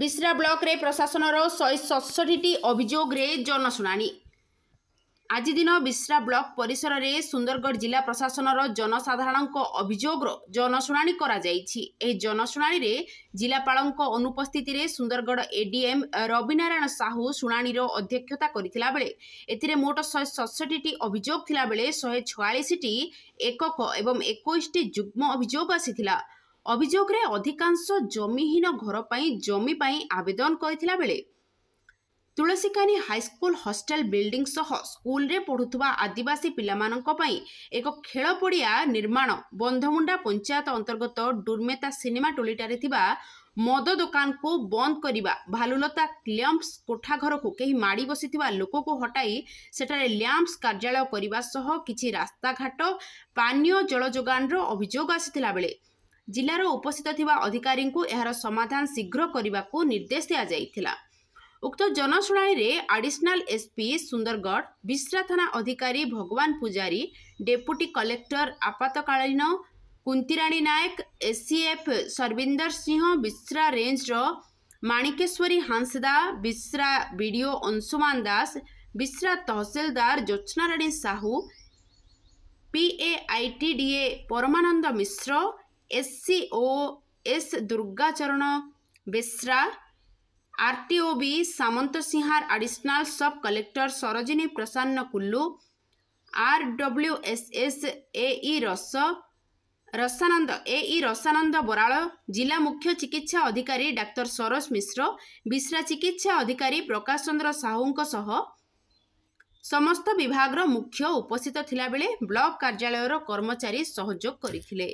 ବିଶ୍ରା ବ୍ଲକରେ ପ୍ରଶାସନର ଶହେ ସତଷଠିଟି ଅଭିଯୋଗରେ ଜନଶୁଣାଣି ଆଜି ଦିନ ବିଶ୍ରା ବ୍ଲକ ପରିସରରେ ସୁନ୍ଦରଗଡ଼ ଜିଲ୍ଲା ପ୍ରଶାସନର ଜନସାଧାରଣଙ୍କ ଅଭିଯୋଗର ଜନଶୁଣାଣି କରାଯାଇଛି ଏହି ଜନଶୁଣାଣିରେ ଜିଲ୍ଲାପାଳଙ୍କ ଅନୁପସ୍ଥିତିରେ ସୁନ୍ଦରଗଡ଼ ଏଡିଏମ୍ ରବିନାରାୟଣ ସାହୁ ଶୁଣାଣିର ଅଧ୍ୟକ୍ଷତା କରିଥିଲାବେଳେ ଏଥିରେ ମୋଟ ଶହେ ସତଷଠିଟି ଅଭିଯୋଗ ଥିଲାବେଳେ ଶହେ ଛୟାଳିଶଟି ଏକକ ଏବଂ ଏକୋଇଶଟି ଯୁଗ୍ମ ଅଭିଯୋଗ ଆସିଥିଲା ଅଭିଯୋଗରେ ଅଧିକାଂଶ ଜମିହୀନ ଘର ପାଇଁ ଜମି ପାଇଁ ଆବେଦନ କରିଥିଲା ବେଳେ ତୁଳସୀକାନୀ ହାଇସ୍କୁଲ ହଷ୍ଟେଲ ବିଲ୍ଡିଂ ସହ ସ୍କୁଲରେ ପଢ଼ୁଥିବା ଆଦିବାସୀ ପିଲାମାନଙ୍କ ପାଇଁ ଏକ ଖେଳ ପଡ଼ିଆ ନିର୍ମାଣ ବନ୍ଧମୁଣ୍ଡା ପଞ୍ଚାୟତ ଅନ୍ତର୍ଗତ ଡୁର୍ମେତା ସିନେମା ଟୋଲିଟାରେ ଥିବା ମଦ ଦୋକାନକୁ ବନ୍ଦ କରିବା ଭାଲୁଲତା କ୍ଲ୍ୟାମ୍ପସ କୋଠାଘରକୁ କେହି ମାଡ଼ି ବସିଥିବା ଲୋକକୁ ହଟାଇ ସେଠାରେ ଲ୍ୟାମ୍ପସ କାର୍ଯ୍ୟାଳୟ କରିବା ସହ କିଛି ରାସ୍ତାଘାଟ ପାନୀୟ ଜଳ ଯୋଗାଣର ଅଭିଯୋଗ ଆସିଥିଲା ବେଳେ ଜିଲ୍ଲାର ଉପସ୍ଥିତ ଥିବା ଅଧିକାରୀଙ୍କୁ ଏହାର ସମାଧାନ ଶୀଘ୍ର କରିବାକୁ ନିର୍ଦ୍ଦେଶ ଦିଆଯାଇଥିଲା ଉକ୍ତ ଜନଶୁଣାଣିରେ ଆଡିସନାଲ ଏସ୍ପି ସୁନ୍ଦରଗଡ଼ ବିଶ୍ରା ଥାନା ଅଧିକାରୀ ଭଗବାନ ପୂଜାରୀ ଡେପୁଟି କଲେକ୍ଟର ଆପାତକାଳୀନ Kuntirani Nayak SCF Sarbindar Singh Bisra ranger Manikeswari Hansda Bisra BDO Anshuman Das Bisra ତହସିଲଦାର ଜ୍ୟୋତ୍ସ୍ନାରାଣୀ ସାହୁ ପିଏଆଇଟିଡିଏ ପରମାନନ୍ଦ ମିଶ୍ର ଏସ୍ସି ଓ S Durgacharan Besra R T O B Samanta Singhar additional sub collector Sarojini Prasanna Kullu R W S S A E ରସ ରସାନନ୍ଦ ଏ ଇ ରସାନନ୍ଦ ବରାଳ ଜିଲ୍ଲା ମୁଖ୍ୟ ଚିକିତ୍ସା ଅଧିକାରୀ ଡାକ୍ତର ସରୋଜ ମିଶ୍ର ବିଶ୍ରା ଚିକିତ୍ସା ଅଧିକାରୀ ପ୍ରକାଶ ଚନ୍ଦ୍ର ସାହୁଙ୍କ ସହ ସମସ୍ତ ବିଭାଗର ମୁଖ୍ୟ ଉପସ୍ଥିତ ଥିଲାବେଳେ ବ୍ଲକ କାର୍ଯ୍ୟାଳୟର କର୍ମଚାରୀ ସହଯୋଗ କରିଥିଲେ